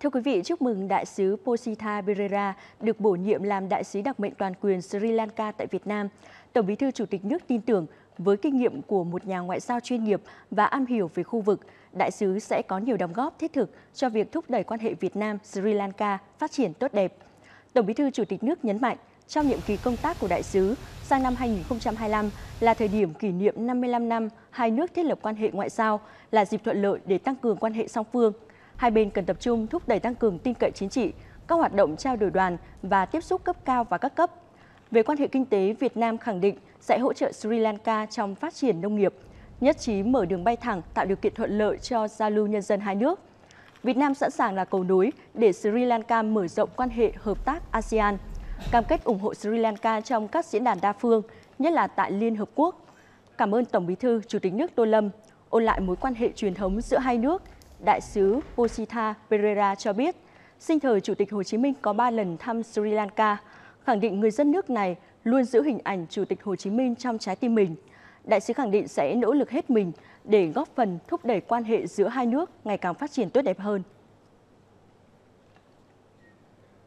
Thưa quý vị, chúc mừng Đại sứ Posita Berera được bổ nhiệm làm Đại sứ đặc mệnh toàn quyền Sri Lanka tại Việt Nam. Tổng bí thư Chủ tịch nước tin tưởng với kinh nghiệm của một nhà ngoại giao chuyên nghiệp và am hiểu về khu vực, Đại sứ sẽ có nhiều đóng góp thiết thực cho việc thúc đẩy quan hệ Việt Nam-Sri Lanka phát triển tốt đẹp. Tổng bí thư Chủ tịch nước nhấn mạnh, trong nhiệm kỳ công tác của đại sứ sang năm 2025 là thời điểm kỷ niệm 55 năm hai nước thiết lập quan hệ ngoại giao, là dịp thuận lợi để tăng cường quan hệ song phương – hai bên cần tập trung thúc đẩy tăng cường tin cậy chính trị, các hoạt động trao đổi đoàn và tiếp xúc cấp cao và các cấp. Về quan hệ kinh tế, Việt Nam khẳng định sẽ hỗ trợ Sri Lanka trong phát triển nông nghiệp, nhất trí mở đường bay thẳng tạo điều kiện thuận lợi cho giao lưu nhân dân hai nước. Việt Nam sẵn sàng là cầu nối để Sri Lanka mở rộng quan hệ hợp tác ASEAN, cam kết ủng hộ Sri Lanka trong các diễn đàn đa phương, nhất là tại Liên Hợp Quốc. Cảm ơn Tổng Bí thư, Chủ tịch nước Tô Lâm ôn lại mối quan hệ truyền thống giữa hai nước – Đại sứ Posita Pereira cho biết, sinh thời Chủ tịch Hồ Chí Minh có 3 lần thăm Sri Lanka, khẳng định người dân nước này luôn giữ hình ảnh Chủ tịch Hồ Chí Minh trong trái tim mình. Đại sứ khẳng định sẽ nỗ lực hết mình để góp phần thúc đẩy quan hệ giữa hai nước ngày càng phát triển tốt đẹp hơn.